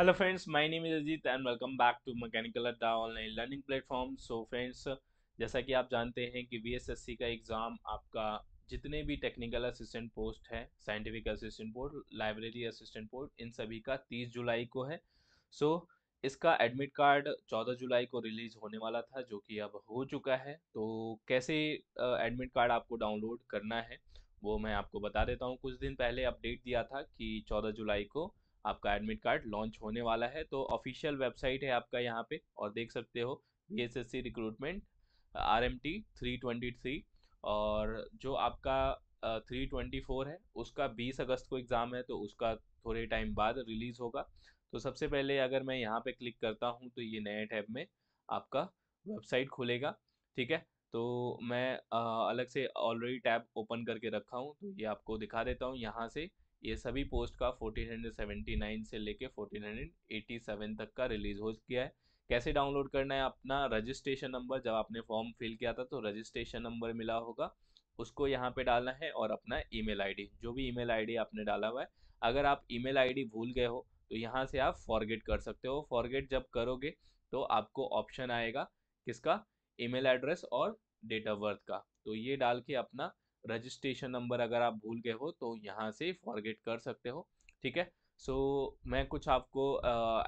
hello friends my name is ajit and welcome back to mechanical adda online learning platform so friends जैसा कि आप जानते हैं कि वी का एग्ज़ाम आपका जितने भी टेक्निकल असिस्टेंट पोस्ट है scientific assistant post library assistant post इन सभी का 30 जुलाई को है सो so, इसका एडमिट कार्ड चौदह जुलाई को रिलीज़ होने वाला था जो कि अब हो चुका है तो कैसे एडमिट कार्ड आपको डाउनलोड करना है वो मैं आपको बता देता हूँ कुछ दिन पहले अपडेट दिया था कि चौदह जुलाई को आपका एडमिट कार्ड लॉन्च होने वाला है तो ऑफिशियल वेबसाइट है आपका यहाँ पे और देख सकते हो B S S C recruitment R M T three twenty three और जो आपका थ्री ट्वेंटी फोर है उसका बीस अगस्त को एग्ज़ाम है तो उसका थोड़े टाइम बाद रिलीज़ होगा तो सबसे पहले अगर मैं यहाँ पे क्लिक करता हूँ तो ये नए टैब में आपका वेबसाइट खुलेगा ठीक है तो मैं अलग से ऑलरेडी टैब ओपन करके रखा हूँ तो ये आपको दिखा देता हूँ यहाँ से ये सभी पोस्ट का 1479 से लेके 1487 तक का रिलीज हो गया है कैसे डाउनलोड करना है अपना रजिस्ट्रेशन नंबर जब आपने फॉर्म फिल किया था तो रजिस्ट्रेशन नंबर मिला होगा उसको यहाँ पे डालना है और अपना ईमेल आईडी जो भी ईमेल आईडी आपने डाला हुआ है अगर आप ईमेल आईडी भूल गए हो तो यहाँ से आप फॉरगेट कर सकते हो फॉरगेट जब करोगे तो आपको ऑप्शन आएगा किसका ईमेल एड्रेस और डेट ऑफ बर्थ का तो ये डाल के अपना रजिस्ट्रेशन नंबर अगर आप भूल गए हो तो यहाँ से फॉरगेट कर सकते हो ठीक है सो so, मैं कुछ आपको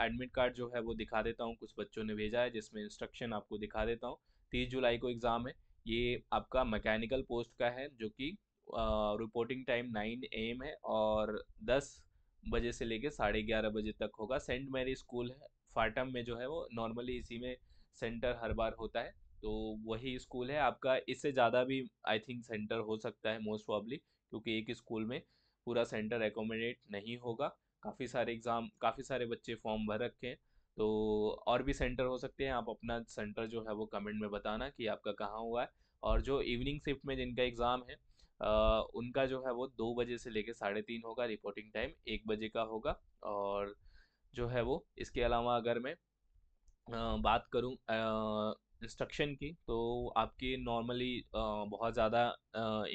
एडमिट uh, कार्ड जो है वो दिखा देता हूँ कुछ बच्चों ने भेजा है जिसमें इंस्ट्रक्शन आपको दिखा देता हूँ तीस जुलाई को एग्ज़ाम है ये आपका मैकेनिकल पोस्ट का है जो कि रिपोर्टिंग टाइम नाइन एम है और दस बजे से लेके साढ़े ग्यारह बजे तक होगा सेंट मैरी स्कूल है फाटम में जो है वो नॉर्मली इसी में सेंटर हर बार होता है तो वही स्कूल है आपका इससे ज़्यादा भी आई थिंक सेंटर हो सकता है मोस्ट प्रॉब्ली क्योंकि एक स्कूल में पूरा सेंटर एकोमोडेट नहीं होगा काफ़ी सारे एग्ज़ाम काफ़ी सारे बच्चे फॉर्म भर रखे हैं तो और भी सेंटर हो सकते हैं आप अपना सेंटर जो है वो कमेंट में बताना कि आपका कहाँ हुआ है और जो इवनिंग शिफ्ट में जिनका एग्ज़ाम है आ, उनका जो है वो दो बजे से लेकर साढ़े तीन होगा रिपोर्टिंग टाइम एक बजे का होगा और जो है वो इसके अलावा अगर मैं आ, बात करूँ इंस्ट्रक्शन की तो आपकी नॉर्मली बहुत ज़्यादा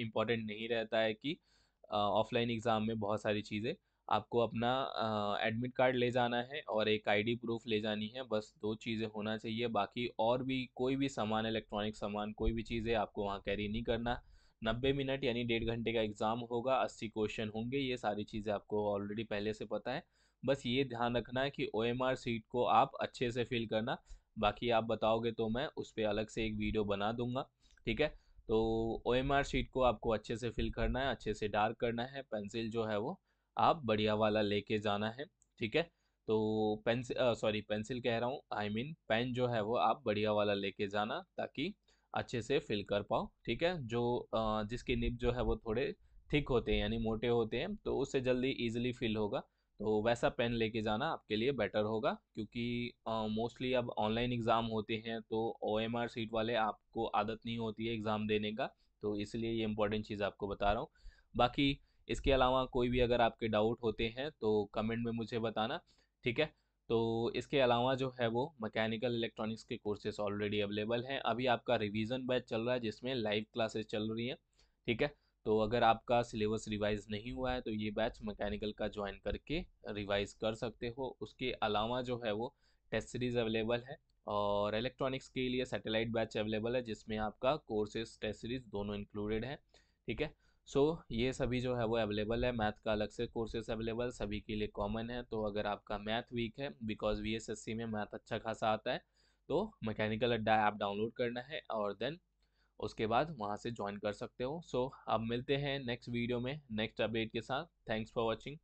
इम्पोर्टेंट नहीं रहता है कि ऑफलाइन एग्ज़ाम में बहुत सारी चीज़ें आपको अपना एडमिट कार्ड ले जाना है और एक आईडी प्रूफ ले जानी है बस दो चीज़ें होना चाहिए बाकी और भी कोई भी सामान इलेक्ट्रॉनिक सामान कोई भी चीज़ें आपको वहाँ कैरी नहीं करना नब्बे मिनट यानी डेढ़ घंटे का एग्ज़ाम होगा अस्सी क्वेश्चन होंगे ये सारी चीज़ें आपको ऑलरेडी पहले से पता है बस ये ध्यान रखना है कि ओ सीट को आप अच्छे से फिल करना बाकी आप बताओगे तो मैं उस पर अलग से एक वीडियो बना दूंगा ठीक है तो ओ शीट को आपको अच्छे से फिल करना है अच्छे से डार्क करना है पेंसिल जो है वो आप बढ़िया वाला लेके जाना है ठीक है तो पेंसिल सॉरी पेंसिल कह रहा हूँ आई मीन पेन जो है वो आप बढ़िया वाला लेके जाना ताकि अच्छे से फिल कर पाओ ठीक है जो जिसके निब जो है वो थोड़े थिक होते हैं यानी मोटे होते हैं तो उससे जल्दी ईजिली फिल होगा तो वैसा पेन लेके जाना आपके लिए बेटर होगा क्योंकि मोस्टली uh, अब ऑनलाइन एग्ज़ाम होते हैं तो ओ एम आर सीट वाले आपको आदत नहीं होती है एग्ज़ाम देने का तो इसलिए ये इंपॉर्टेंट चीज़ आपको बता रहा हूँ बाकी इसके अलावा कोई भी अगर आपके डाउट होते हैं तो कमेंट में मुझे बताना ठीक है तो इसके अलावा जो है वो मैकेनिकल इलेक्ट्रॉनिक्स के कोर्सेज ऑलरेडी अवेलेबल हैं अभी आपका रिवीजन बैच चल रहा है जिसमें लाइव क्लासेस चल रही हैं ठीक है तो अगर आपका सिलेबस रिवाइज नहीं हुआ है तो ये बैच मैकेनिकल का ज्वाइन करके रिवाइज कर सकते हो उसके अलावा जो है वो टेस्ट सीरीज़ अवेलेबल है और इलेक्ट्रॉनिक्स के लिए सैटेलाइट बैच अवेलेबल है जिसमें आपका कोर्सेज टेस्ट सीरीज़ दोनों इंक्लूडेड है ठीक है सो so, ये सभी जो है वो अवेलेबल है मैथ का अलग से कोर्सेज अवेलेबल सभी के लिए कॉमन है तो अगर आपका मैथ वीक है बिकॉज वी में मैथ अच्छा खासा आता है तो मैकेनिकल अड्डा ऐप डाउनलोड करना है और देन उसके बाद वहाँ से ज्वाइन कर सकते हो सो so, अब मिलते हैं नेक्स्ट वीडियो में नेक्स्ट अपडेट के साथ थैंक्स फॉर वॉचिंग